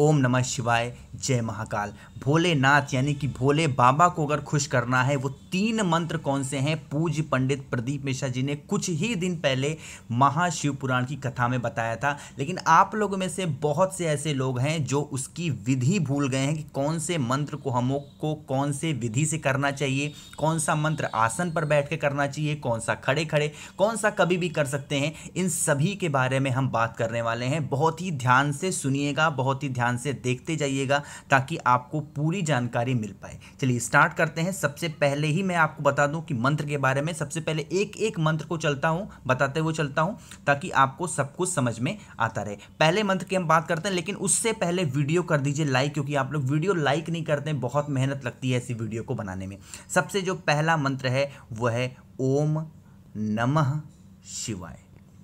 ओम नमः शिवाय जय महाकाल भोलेनाथ यानी कि भोले बाबा को अगर खुश करना है वो तीन मंत्र कौन से हैं पूज्य पंडित प्रदीप मिश्रा जी ने कुछ ही दिन पहले महाशिव पुराण की कथा में बताया था लेकिन आप लोगों में से बहुत से ऐसे लोग हैं जो उसकी विधि भूल गए हैं कि कौन से मंत्र को हम को कौन से विधि से करना चाहिए कौन सा मंत्र आसन पर बैठ के करना चाहिए कौन सा खड़े खड़े कौन सा कभी भी कर सकते हैं इन सभी के बारे में हम बात करने वाले हैं बहुत ही ध्यान से सुनिएगा बहुत ही ध्यान ध्यान से देखते जाइएगा ताकि आपको पूरी जानकारी मिल पाए चलिए स्टार्ट करते हैं सबसे पहले ही मैं आपको बता दूं कि मंत्र के बारे में सबसे पहले एक एक मंत्र को चलता हूं बताते हुए चलता हूं ताकि आपको सब कुछ समझ में आता रहे पहले मंत्र की हम बात करते हैं लेकिन उससे पहले वीडियो कर दीजिए लाइक क्योंकि आप लोग वीडियो लाइक नहीं करते बहुत मेहनत लगती है ऐसी वीडियो को बनाने में सबसे जो पहला मंत्र है वह है ओम नमः शिवाय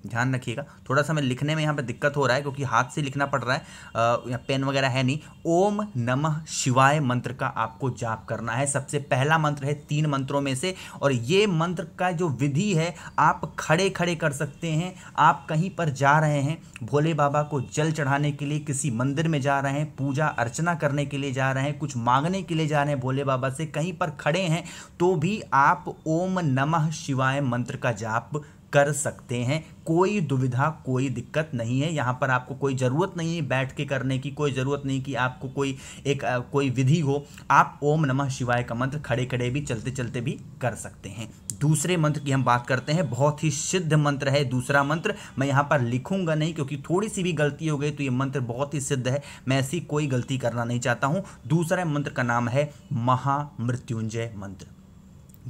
ध्यान रखिएगा थोड़ा सा मैं लिखने में यहाँ पे दिक्कत हो रहा है क्योंकि हाथ से लिखना पड़ रहा है आ, पेन वगैरह है नहीं ओम नमः शिवाय मंत्र का आपको जाप करना है सबसे पहला मंत्र है तीन मंत्रों में से और ये मंत्र का जो विधि है आप खड़े खड़े कर सकते हैं आप कहीं पर जा रहे हैं भोले बाबा को जल चढ़ाने के लिए किसी मंदिर में जा रहे हैं पूजा अर्चना करने के लिए जा रहे हैं कुछ मांगने के लिए जा रहे हैं भोले बाबा से कहीं पर खड़े हैं तो भी आप ओम नमः शिवाय मंत्र का जाप कर सकते हैं कोई दुविधा कोई दिक्कत नहीं है यहाँ पर आपको कोई ज़रूरत नहीं है बैठ के करने की कोई ज़रूरत नहीं कि आपको कोई एक आ, कोई विधि हो आप ओम नमः शिवाय का मंत्र खड़े खड़े भी चलते चलते भी कर सकते हैं दूसरे मंत्र की हम बात करते हैं बहुत ही सिद्ध मंत्र है दूसरा मंत्र मैं यहाँ पर लिखूंगा नहीं क्योंकि थोड़ी सी भी गलती हो गई तो ये मंत्र बहुत ही सिद्ध है मैं ऐसी कोई गलती करना नहीं चाहता हूँ दूसरा मंत्र का नाम है महामृत्युंजय मंत्र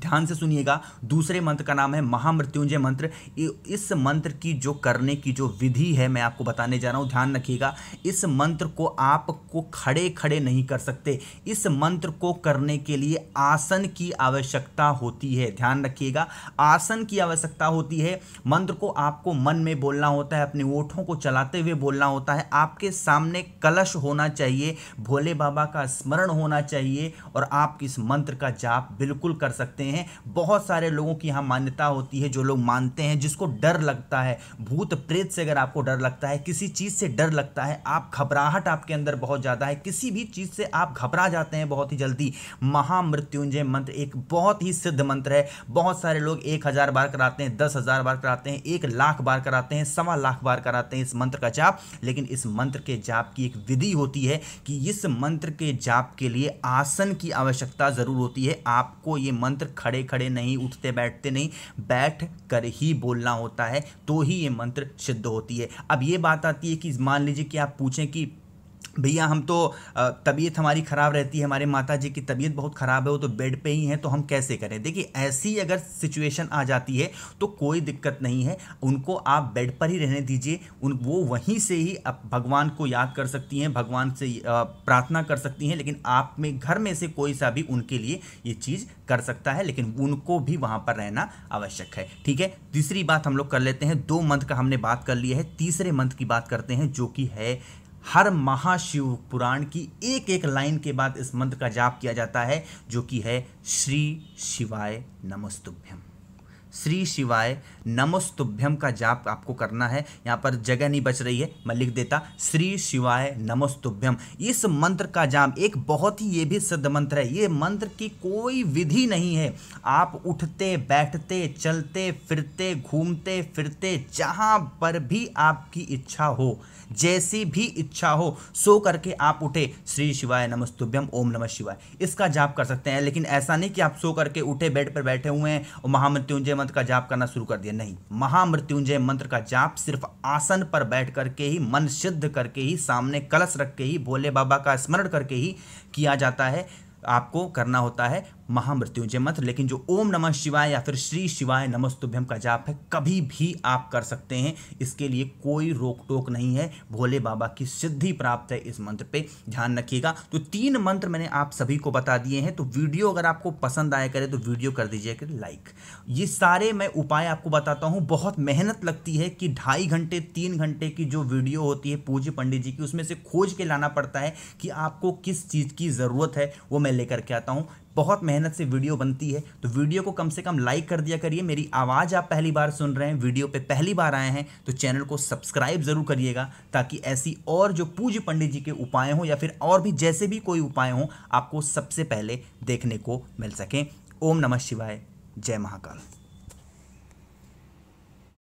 ध्यान से सुनिएगा दूसरे मंत्र का नाम है महामृत्युंजय मंत्र इस मंत्र की जो करने की जो विधि है मैं आपको बताने जा रहा हूँ ध्यान रखिएगा इस मंत्र को आपको खड़े खड़े नहीं कर सकते इस मंत्र को करने के लिए आसन की आवश्यकता होती है ध्यान रखिएगा आसन की आवश्यकता होती है मंत्र को आपको मन में बोलना होता है अपने ओठों को चलाते हुए बोलना होता है आपके सामने कलश होना चाहिए भोले बाबा का स्मरण होना चाहिए और आप इस मंत्र का जाप बिल्कुल कर सकते करते हैं बहुत सारे लोगों की यहाँ मान्यता होती है जो लोग मानते हैं जिसको डर लगता है भूत प्रेत से अगर आपको डर लगता है किसी चीज़ से डर लगता है आप घबराहट आपके अंदर बहुत ज़्यादा है किसी भी चीज़ से आप घबरा जाते हैं बहुत ही जल्दी महामृत्युंजय मंत्र एक बहुत ही सिद्ध मंत्र है बहुत सारे लोग एक हज़ार बार कराते हैं दस हज़ार बार कराते हैं एक लाख बार कराते हैं सवा लाख बार कराते हैं इस मंत्र का जाप लेकिन इस मंत्र के जाप की एक विधि होती है कि इस मंत्र के जाप के लिए आसन की आवश्यकता ज़रूर होती है आपको ये मंत्र खड़े खड़े नहीं उठते बैठते नहीं बैठ कर ही बोलना होता है तो ही ये मंत्र सिद्ध होती है अब ये बात आती है कि मान लीजिए कि आप पूछें कि भैया हम तो तबीयत हमारी ख़राब रहती है हमारे माता जी की तबीयत बहुत ख़राब है वो तो बेड पे ही हैं तो हम कैसे करें देखिए ऐसी अगर सिचुएशन आ जाती है तो कोई दिक्कत नहीं है उनको आप बेड पर ही रहने दीजिए उन वो वहीं से ही भगवान को याद कर सकती हैं भगवान से प्रार्थना कर सकती हैं लेकिन आप में घर में से कोई सा भी उनके लिए ये चीज़ कर सकता है लेकिन उनको भी वहाँ पर रहना आवश्यक है ठीक है तीसरी बात हम लोग कर लेते हैं दो मंथ का हमने बात कर लिया है तीसरे मंथ की बात करते हैं जो कि है हर महाशिव पुराण की एक एक लाइन के बाद इस मंत्र का जाप किया जाता है जो कि है श्री शिवाय नमस्तुभ्यम श्री शिवाय नमस्तुभ्यम का जाप आपको करना है यहाँ पर जगह नहीं बच रही है मैं लिख देता श्री शिवाय नमस्तुभ्यम इस मंत्र का जाप एक बहुत ही ये भी सिद्ध मंत्र है ये मंत्र की कोई विधि नहीं है आप उठते बैठते चलते फिरते घूमते फिरते जहाँ पर भी आपकी इच्छा हो जैसी भी इच्छा हो सो करके आप उठे श्री शिवाय नमस्तुभ्यम ओम नमः शिवाय इसका जाप कर सकते हैं लेकिन ऐसा नहीं कि आप सो करके उठे बेड पर बैठे हुए हैं और महामृत्युंजय मंत्र का जाप करना शुरू कर दिया नहीं महामृत्युंजय मंत्र का जाप सिर्फ आसन पर बैठ करके ही मन सिद्ध करके ही सामने कलश रख के ही भोले बाबा का स्मरण करके ही किया जाता है आपको करना होता है महामृत्युंजय मंत्र लेकिन जो ओम नमः शिवाय या फिर श्री शिवाय नमस्तुभ्यम का जाप है कभी भी आप कर सकते हैं इसके लिए कोई रोक टोक नहीं है भोले बाबा की सिद्धि प्राप्त है इस मंत्र पे ध्यान रखिएगा तो तीन मंत्र मैंने आप सभी को बता दिए हैं तो वीडियो अगर आपको पसंद आया करे तो वीडियो कर दीजिएगा लाइक ये सारे मैं उपाय आपको बताता हूँ बहुत मेहनत लगती है कि ढाई घंटे तीन घंटे की जो वीडियो होती है पूज्य पंडित जी की उसमें से खोज के लाना पड़ता है कि आपको किस चीज़ की ज़रूरत है वो मैं लेकर के आता हूँ बहुत मेहनत से वीडियो बनती है तो वीडियो को कम से कम लाइक कर दिया करिए मेरी आवाज़ आप पहली बार सुन रहे हैं वीडियो पे पहली बार आए हैं तो चैनल को सब्सक्राइब ज़रूर करिएगा ताकि ऐसी और जो पूज्य पंडित जी के उपाय हों या फिर और भी जैसे भी कोई उपाय हों आपको सबसे पहले देखने को मिल सकें ओम नमः शिवाय जय महाकाल